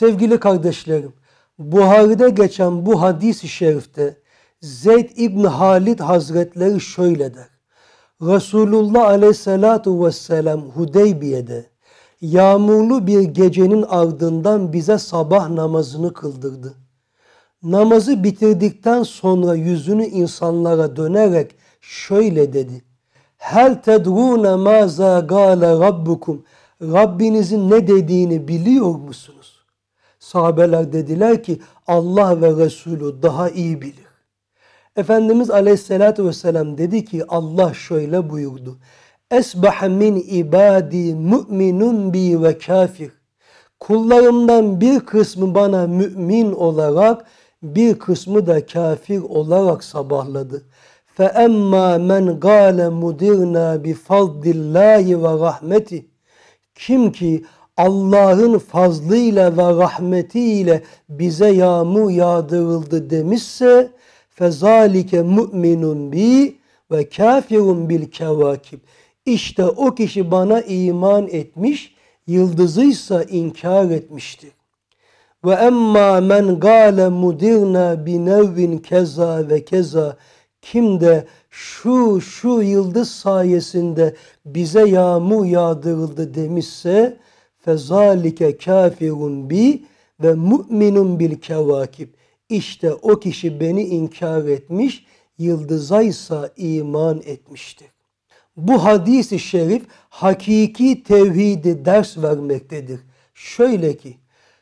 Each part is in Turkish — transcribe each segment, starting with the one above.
Sevgili kardeşlerim, Buhari'de geçen bu hadis-i şerifte Zeyd İbni Halid Hazretleri şöyle der. Resulullah aleyhissalatu vesselam Hudeybiye'de yağmurlu bir gecenin ardından bize sabah namazını kıldırdı. Namazı bitirdikten sonra yüzünü insanlara dönerek şöyle dedi. Hel tedrûne mâzâ gâle rabbukum. Rabbinizin ne dediğini biliyor musunuz? Sahabeler dediler ki Allah ve Resulü daha iyi bilir. Efendimiz aleyhissalatü vesselam dedi ki Allah şöyle buyurdu. Esbaha min ibadi müminun bi ve kafir. Kullarımdan bir kısmı bana mümin olarak bir kısmı da kafir olarak sabahladı. men مَنْ قَالَ مُدِرْنَا بِفَضِّ ve rahmeti Kim ki Allah'ın fazlıyla ve rahmetiyle bize yağmur yağdırıldı demişse fezalike mu'minun bi ve kafirun bil kevakib. İşte o kişi bana iman etmiş, yıldızıysa inkar etmişti. Ve emma men gale mudirna bi nevvin keza ve keza kim de şu şu yıldız sayesinde bize yağmur yağdırıldı demişse fezalike kafirun bi ve mu'minun bil kevakib. İşte o kişi beni inkar etmiş, yıldızaysa iman etmişti. Bu hadisi şerif hakiki tevhidi ders vermektedir. Şöyle ki,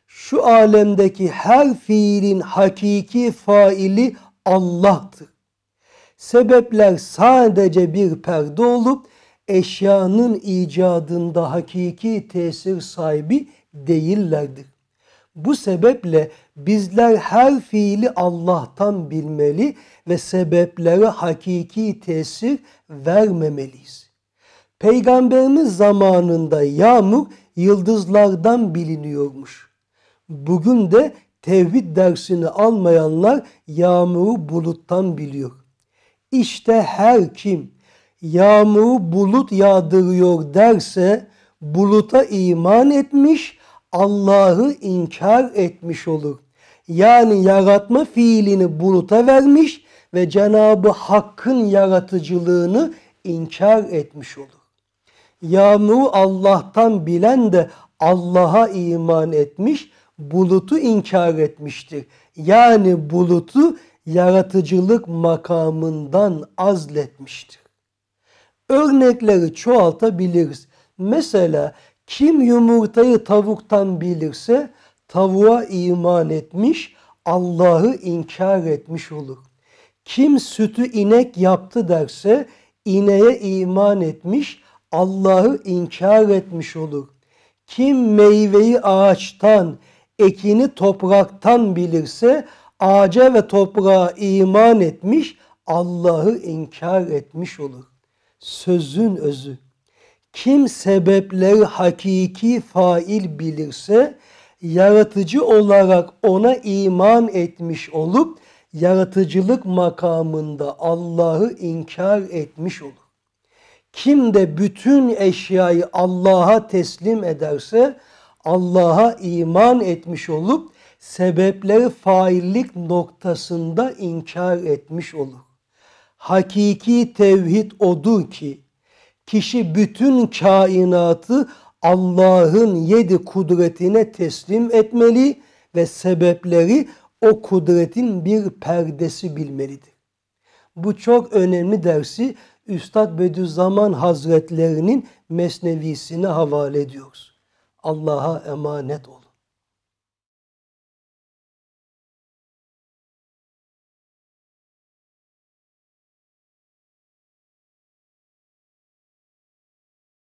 şu alemdeki her fiilin hakiki faili Allah'tır. Sebepler sadece bir perde olup eşyanın icadında hakiki tesir sahibi değillerdir. Bu sebeple bizler her fiili Allah'tan bilmeli ve sebeplere hakiki tesir vermemeliyiz. Peygamberimiz zamanında yağmur yıldızlardan biliniyormuş. Bugün de tevhid dersini almayanlar yağmuru buluttan biliyor. İşte her kim yağmur bulut yağdırıyor derse buluta iman etmiş, Allah'ı inkar etmiş olur. Yani yaratma fiilini buluta vermiş ve Cenabı Hakk'ın yaratıcılığını inkar etmiş olur. Yağmuru Allah'tan bilen de Allah'a iman etmiş, bulutu inkar etmiştir. Yani bulutu yaratıcılık makamından azletmiştir örnekleri çoğaltabiliriz. Mesela kim yumurtayı tavuktan bilirse tavuğa iman etmiş, Allah'ı inkar etmiş olur. Kim sütü inek yaptı derse ineğe iman etmiş, Allah'ı inkar etmiş olur. Kim meyveyi ağaçtan, ekini topraktan bilirse ağaca ve toprağa iman etmiş, Allah'ı inkar etmiş olur sözün özü. Kim sebepleri hakiki fail bilirse yaratıcı olarak ona iman etmiş olup yaratıcılık makamında Allah'ı inkar etmiş olur. Kim de bütün eşyayı Allah'a teslim ederse Allah'a iman etmiş olup sebepleri faillik noktasında inkar etmiş olur. Hakiki tevhid odur ki kişi bütün kainatı Allah'ın yedi kudretine teslim etmeli ve sebepleri o kudretin bir perdesi bilmelidir. Bu çok önemli dersi Üstad Bediüzzaman Hazretlerinin mesnevisine havale ediyoruz. Allah'a emanet olun.